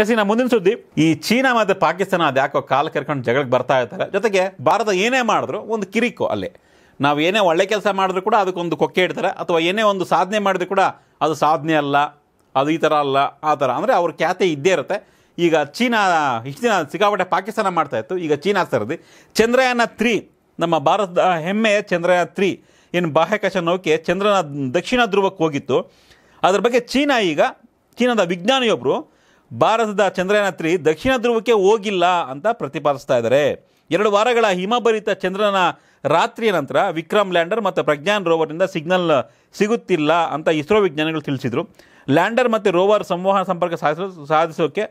S ಇನ್ನು ಮುಂದಿನ ಸುದ್ದಿ ಈ ಚೀನಾ ಮತ್ತು ಪಾಕಿಸ್ತಾನ ಅದು ಯಾಕೋ ಕಾಲು ಕರ್ಕೊಂಡು ಜಗಳಕ್ಕೆ ಬರ್ತಾ ಇರ್ತಾರೆ ಜೊತೆಗೆ ಭಾರತ ಏನೇ ಮಾಡಿದ್ರು ಒಂದು ಕಿರಿಕು ಅಲ್ಲಿ ನಾವು ಏನೇ ಒಳ್ಳೆ ಕೆಲಸ ಮಾಡಿದ್ರು ಕೂಡ ಅದಕ್ಕೊಂದು ಕೊಕ್ಕೆ ಇಡ್ತಾರೆ ಅಥವಾ ಏನೇ ಒಂದು ಸಾಧನೆ ಮಾಡಿದ್ರು ಕೂಡ ಅದು ಸಾಧನೆ ಅಲ್ಲ ಅದು ಈ ಥರ ಅಲ್ಲ ಆ ಥರ ಅಂದರೆ ಅವ್ರ ಖ್ಯಾತೆ ಇದ್ದೇ ಇರುತ್ತೆ ಈಗ ಚೀನಾ ಇಷ್ಟು ದಿನ ಸಿಕ್ಕಾಪಟ್ಟೆ ಪಾಕಿಸ್ತಾನ ಮಾಡ್ತಾ ಇತ್ತು ಈಗ ಚೀನಾ ಸರದಿ ಚಂದ್ರಯಾನ ತ್ರೀ ನಮ್ಮ ಭಾರತದ ಹೆಮ್ಮೆ ಚಂದ್ರಯಾನ ತ್ರೀ ಏನು ಬಾಹ್ಯಾಕಾಶ ನೌಕೆ ಚಂದ್ರನ ದಕ್ಷಿಣ ಧ್ರುವಕ್ಕೆ ಹೋಗಿತ್ತು ಅದ್ರ ಬಗ್ಗೆ ಚೀನಾ ಈಗ ಚೀನಾದ ವಿಜ್ಞಾನಿಯೊಬ್ಬರು ಭಾರತದ ಚಂದ್ರಯಾನ ತ್ರೀ ದಕ್ಷಿಣ ಧ್ರುವಕ್ಕೆ ಹೋಗಿಲ್ಲ ಅಂತ ಪ್ರತಿಪಾದಿಸ್ತಾ ಇದ್ದಾರೆ ಎರಡು ವಾರಗಳ ಹಿಮಭರಿತ ಚಂದ್ರನ ರಾತ್ರಿಯ ನಂತರ ವಿಕ್ರಮ್ ಲ್ಯಾಂಡರ್ ಮತ್ತು ಪ್ರಜ್ಞಾನ್ ರೋವರ್ನಿಂದ ಸಿಗ್ನಲ್ ಸಿಗುತ್ತಿಲ್ಲ ಅಂತ ಇಸ್ರೋ ವಿಜ್ಞಾನಿಗಳು ತಿಳಿಸಿದರು ಲ್ಯಾಂಡರ್ ಮತ್ತು ರೋವರ್ ಸಂವಹನ ಸಂಪರ್ಕ ಸಾಧಿಸೋ ಸಾಧಿಸೋಕ್ಕೆ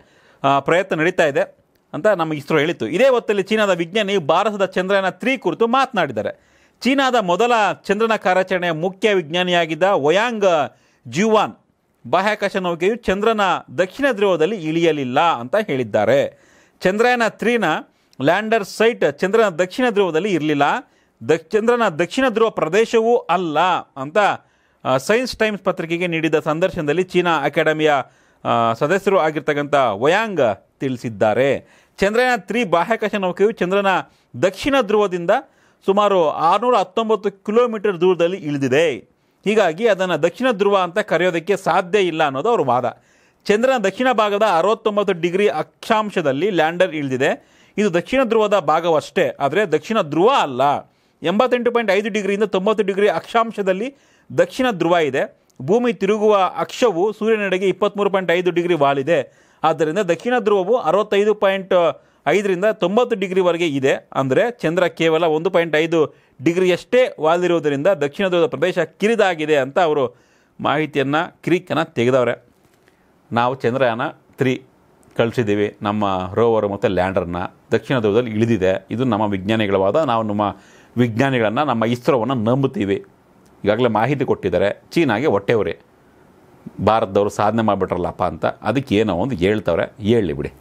ಪ್ರಯತ್ನ ನಡೀತಾ ಇದೆ ಅಂತ ನಮ್ಮ ಇಸ್ರೋ ಹೇಳಿತ್ತು ಇದೇ ಹೊತ್ತಲ್ಲಿ ಚೀನಾದ ವಿಜ್ಞಾನಿ ಭಾರತದ ಚಂದ್ರಯಾನ ತ್ರೀ ಕುರಿತು ಮಾತನಾಡಿದ್ದಾರೆ ಚೀನಾದ ಮೊದಲ ಚಂದ್ರನ ಕಾರ್ಯಾಚರಣೆಯ ಮುಖ್ಯ ವಿಜ್ಞಾನಿಯಾಗಿದ್ದ ವಯಾಂಗ್ ಜ್ಯುವಾನ್ ಬಾಹ್ಯಾಕಾಶ ನೌಕೆಯು ಚಂದ್ರನ ದಕ್ಷಿಣ ಧ್ರುವದಲ್ಲಿ ಇಳಿಯಲಿಲ್ಲ ಅಂತ ಹೇಳಿದ್ದಾರೆ ಚಂದ್ರಯಾನ ತ್ರೀನ ಲ್ಯಾಂಡರ್ ಸೈಟ್ ಚಂದ್ರನ ದಕ್ಷಿಣ ಧ್ರುವದಲ್ಲಿ ಇರಲಿಲ್ಲ ದಕ್ ಚಂದ್ರನ ದಕ್ಷಿಣ ಧ್ರುವ ಪ್ರದೇಶವೂ ಅಲ್ಲ ಅಂತ ಸೈನ್ಸ್ ಟೈಮ್ಸ್ ಪತ್ರಿಕೆಗೆ ನೀಡಿದ ಸಂದರ್ಶನದಲ್ಲಿ ಚೀನಾ ಅಕಾಡೆಮಿಯ ಸದಸ್ಯರು ಆಗಿರ್ತಕ್ಕಂಥ ವಯಾಂಗ್ ತಿಳಿಸಿದ್ದಾರೆ ಚಂದ್ರಯಾನ ತ್ರೀ ಬಾಹ್ಯಾಕಾಶ ನೌಕೆಯು ಚಂದ್ರನ ದಕ್ಷಿಣ ಧ್ರುವದಿಂದ ಸುಮಾರು ಆರುನೂರ ಹತ್ತೊಂಬತ್ತು ಕಿಲೋಮೀಟರ್ ದೂರದಲ್ಲಿ ಇಳಿದಿದೆ ಹೀಗಾಗಿ ಅದನ್ನು ದಕ್ಷಿಣ ಧ್ರುವ ಅಂತ ಕರೆಯೋದಕ್ಕೆ ಸಾಧ್ಯ ಇಲ್ಲ ಅನ್ನೋದು ಅವರ ವಾದ ಚಂದ್ರನ ದಕ್ಷಿಣ ಭಾಗದ ಅರವತ್ತೊಂಬತ್ತು ಡಿಗ್ರಿ ಅಕ್ಷಾಂಶದಲ್ಲಿ ಲ್ಯಾಂಡರ್ ಇಳಿದಿದೆ ಇದು ದಕ್ಷಿಣ ಧ್ರುವದ ಭಾಗವಷ್ಟೇ ಆದರೆ ದಕ್ಷಿಣ ಧ್ರುವ ಅಲ್ಲ ಎಂಬತ್ತೆಂಟು ಪಾಯಿಂಟ್ ಐದು ಡಿಗ್ರಿಯಿಂದ ತೊಂಬತ್ತು ಡಿಗ್ರಿ ಅಕ್ಷಾಂಶದಲ್ಲಿ ದಕ್ಷಿಣ ಧ್ರುವ ಇದೆ ಭೂಮಿ ತಿರುಗುವ ಅಕ್ಷವು ಸೂರ್ಯನಡೆಗೆ ಇಪ್ಪತ್ತ್ಮೂರು ಪಾಯಿಂಟ್ ಐದು ಡಿಗ್ರಿ ವಾಲಿದೆ ಆದ್ದರಿಂದ ದಕ್ಷಿಣ ಧ್ರುವವು ಅರವತ್ತೈದು ಪಾಯಿಂಟ್ ಐದರಿಂದ ತೊಂಬತ್ತು ಡಿಗ್ರಿವರೆಗೆ ಇದೆ ಅಂದರೆ ಚಂದ್ರ ಕೇವಲ ಒಂದು ಪಾಯಿಂಟ್ ಐದು ಡಿಗ್ರಿಯಷ್ಟೇ ವಾಲಿರುವುದರಿಂದ ದಕ್ಷಿಣ ಧ್ರುವದ ಪ್ರದೇಶ ಕಿರಿದಾಗಿದೆ ಅಂತ ಅವರು ಮಾಹಿತಿಯನ್ನು ಕಿರಿಕನ ತೆಗೆದವ್ರೆ ನಾವು ಚಂದ್ರಯಾನ ತ್ರೀ ಕಳಿಸಿದ್ದೀವಿ ನಮ್ಮ ರೋವರ್ ಮತ್ತು ಲ್ಯಾಂಡರ್ನ ದಕ್ಷಿಣ ಧ್ರುವದಲ್ಲಿ ಇಳಿದಿದೆ ಇದು ನಮ್ಮ ವಿಜ್ಞಾನಿಗಳ ವಾದ ನಾವು ನಮ್ಮ ವಿಜ್ಞಾನಿಗಳನ್ನು ನಮ್ಮ ಇಸ್ರೋವನ್ನು ನಂಬುತ್ತೀವಿ ಈಗಾಗಲೇ ಮಾಹಿತಿ ಕೊಟ್ಟಿದ್ದಾರೆ ಚೀನಾಗೆ ಹೊಟ್ಟೆವ್ರಿ ಭಾರತದವರು ಸಾಧನೆ ಮಾಡಿಬಿಟ್ರಲ್ಲಪ್ಪ ಅಂತ ಅದಕ್ಕೆ ಏನೋ ಒಂದು ಹೇಳ್ತವ್ರೆ ಹೇಳಿ ಬಿಡಿ